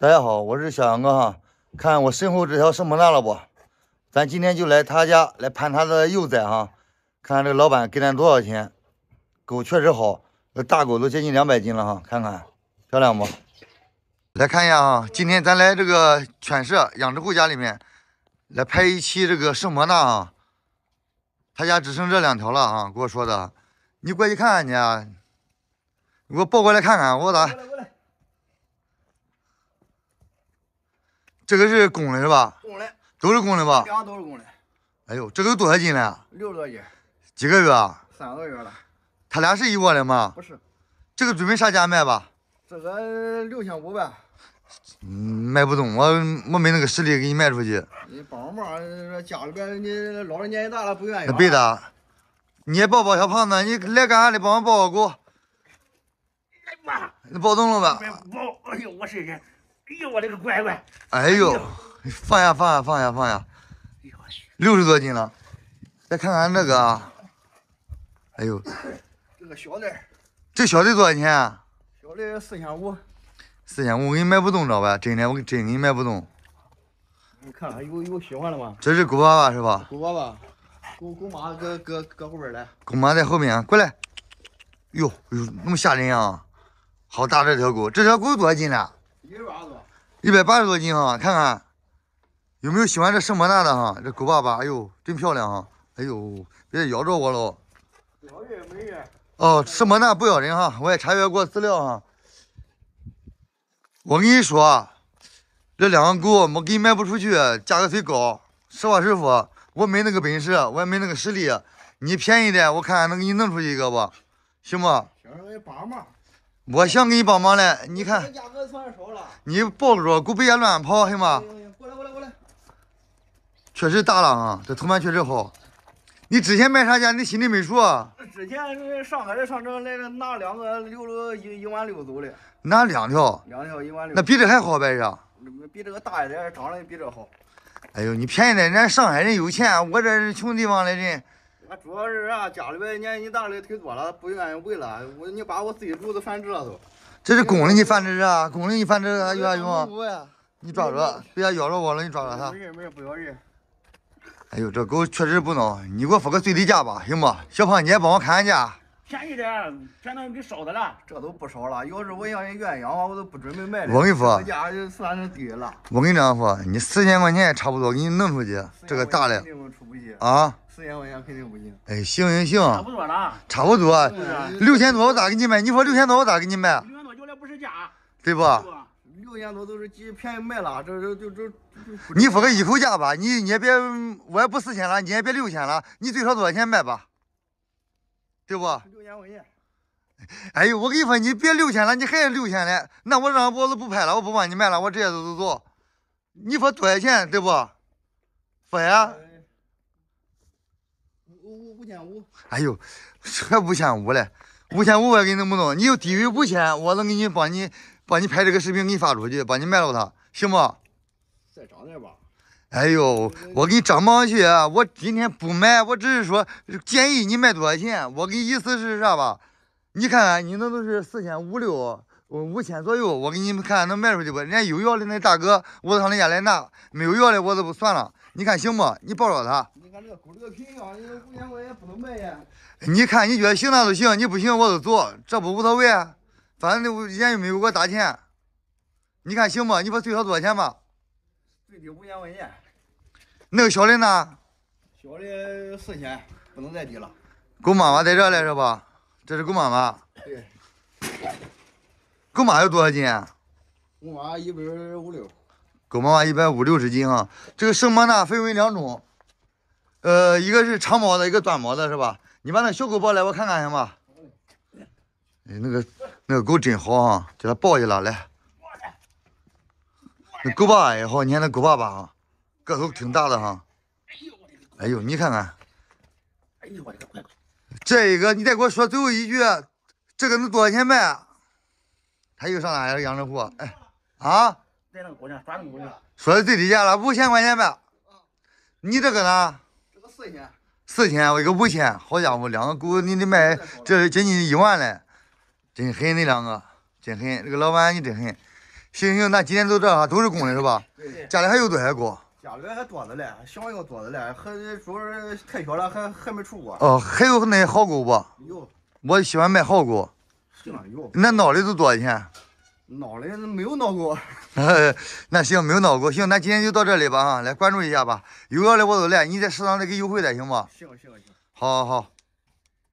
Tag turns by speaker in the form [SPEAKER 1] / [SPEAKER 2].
[SPEAKER 1] 大家好，我是小杨哥哈，看我身后这条圣伯纳了不？咱今天就来他家来盘他的幼崽哈，看看这个老板给咱多少钱。狗确实好，大狗都接近两百斤了哈，看看漂亮不？来看一下哈，今天咱来这个犬舍养殖户家里面来拍一期这个圣伯纳啊，他家只剩这两条了啊，给我说的，你过去看看去啊，你给我抱过来看看，我咋？这个是公的，是吧？
[SPEAKER 2] 公的都是公的吧？都是公的。
[SPEAKER 1] 哎呦，这个有多少斤了？六十多斤。几个月？三个月了。他俩是一窝的吗？不是。这个准备啥价卖吧？
[SPEAKER 2] 这个六千五呗。
[SPEAKER 1] 嗯，卖不动，我我没那个实力给你卖出去。
[SPEAKER 2] 你帮个忙，家里边你老人年纪大了，不愿意。那别
[SPEAKER 1] 的，你也抱抱小胖子，你来干啥的？帮我抱个狗。你抱动了吧？
[SPEAKER 2] 抱，哎呦，我是人。哎呦我这个乖乖！
[SPEAKER 1] 哎呦，放下放下放下放下！六十多斤了，再看看这那个，哎呦，这个小的，这小的多少钱啊？
[SPEAKER 2] 小的四千五。
[SPEAKER 1] 四千五，我给你买不动知道吧？真的，我真给你买不动。
[SPEAKER 2] 你看看有有喜欢的吗？
[SPEAKER 1] 这是狗爸爸是吧？
[SPEAKER 2] 狗爸爸，狗狗妈搁搁搁后边来。
[SPEAKER 1] 狗妈在后面，过来。哟哟，那么吓人啊！好大这条狗，这条狗多少斤了？一万多。一百八十多斤哈，看看有没有喜欢这圣伯纳的哈。这狗爸爸，哎呦，真漂亮哈！哎呦，别咬着我喽。哦，圣伯纳不咬人哈，我也查阅过资料哈。我跟你说，这两个狗我给你卖不出去，价格忒高。实话实说，我没那个本事，我也没那个实力。你便宜点，我看能给你弄出去一个不？行不？听
[SPEAKER 2] 俺帮忙。
[SPEAKER 1] 我想给你帮忙嘞，你看，你抱着，狗不要乱跑，行吗？确实大了啊，这头盘确实好。你之前卖啥价？你心里没数？啊？
[SPEAKER 2] 之前上海的上证来着，拿两个六六一一万六走的。
[SPEAKER 1] 拿两条，
[SPEAKER 2] 两条一万六，那比这还好呗？是？比这个大一点，长得比这好。
[SPEAKER 1] 哎呦，你便宜点，人家上海人有钱，我这是穷地方的人。
[SPEAKER 2] 俺主要是啥，家里边年纪大的忒多了，不愿意喂了。我你把我自己兔子繁殖了都，
[SPEAKER 1] 这是公的，你繁殖啥？公的你繁殖有啥用啊？你抓住，别咬着我了，你抓住它。
[SPEAKER 2] 没事没事，不咬人。
[SPEAKER 1] 哎呦，这狗确实不孬，你给我说个最低价吧行吗？小胖，你也帮我看砍价。
[SPEAKER 2] 便宜点，全都给少的了。这都不少了，要是我让人愿意养，我都不准备卖了。我跟你说，就低了。
[SPEAKER 1] 我跟你这样说，你四千块钱差不多，给你弄出去。这个大的，肯
[SPEAKER 2] 定出不去。啊，四千块钱肯定不行。
[SPEAKER 1] 哎，行行行，差不
[SPEAKER 2] 多了，差不多，六
[SPEAKER 1] 千多我咋给你卖？你说六千多我咋给你卖？六千多绝对不是价，对不？
[SPEAKER 2] 六千多都是几便宜卖了，这这这这。你说
[SPEAKER 1] 个一口价吧，你你也别，我也不四千了，你也别六千了，你最少多少钱卖吧？对不？六千块钱。哎呦，我跟你说，你别六千了，你还六千嘞？那我让，我就不拍了，我不帮你卖了，我直接走走走。你说多少钱？对不？说呀。五五五千五。哎呦，还五千五嘞？五千五，我给你弄不弄？你就低于五千，我能给你帮你，帮你拍这个视频，给你发出去，帮你卖了它，行不？再涨点吧。哎呦，我给你张忙去，我今天不买，我只是说建议你卖多少钱。我给意思是啥吧？你看看，你那都是四千五六，五千左右，我给你们看看能卖出去不？人家有要的那大哥，我上他家来拿；没有要的，我都不算了。你看行不？你抱着他。你
[SPEAKER 2] 看这个狗这个品相，五千块钱不能卖呀。
[SPEAKER 1] 你看你觉得行那都行，你不行我就走，这不无所谓。反正人家又没有给我打钱，你看行不？你说最少多少钱吧？最低五千块钱，那个小的呢？
[SPEAKER 2] 小的四千，不能再低了。
[SPEAKER 1] 狗妈妈在这来是吧？这是狗妈妈。对。狗妈有多少斤？
[SPEAKER 2] 狗妈一百五六。
[SPEAKER 1] 狗妈妈一百五六十斤啊！这个圣伯纳分为两种，呃，一个是长毛的，一个短毛的，是吧？你把那小狗抱来，我看看行吗？哎，那个那个狗真好哈，叫它抱去了，来。狗爸爸也好，你看那狗爸爸哈，个头挺大的哈。哎呦，你看看。哎呦我的！这一个你再给我说最后一句，这个能多少钱卖？他又上哪养这货？哎，啊，
[SPEAKER 2] 在那个
[SPEAKER 1] 说的最低价了，五千块钱卖。你这个呢？这个四千。四千，我一个五千。好家伙，两个狗你得卖，这接近一万嘞，真狠，你两个真狠，这个老板你真狠。行行，那今天就这，都是公的是吧？对家里还有多少狗？
[SPEAKER 2] 家里还多着嘞，想要多着嘞，还主要是太小了，还还没出窝。哦，
[SPEAKER 1] 还有那些好狗不？有。我喜欢卖好狗。行有。那孬的都多少钱？
[SPEAKER 2] 孬的没有孬狗。
[SPEAKER 1] 那行，没有孬狗，行，那今天就到这里吧，哈，来关注一下吧，有要的我都来，你在适当的给优惠点，行不？行行行。好好好。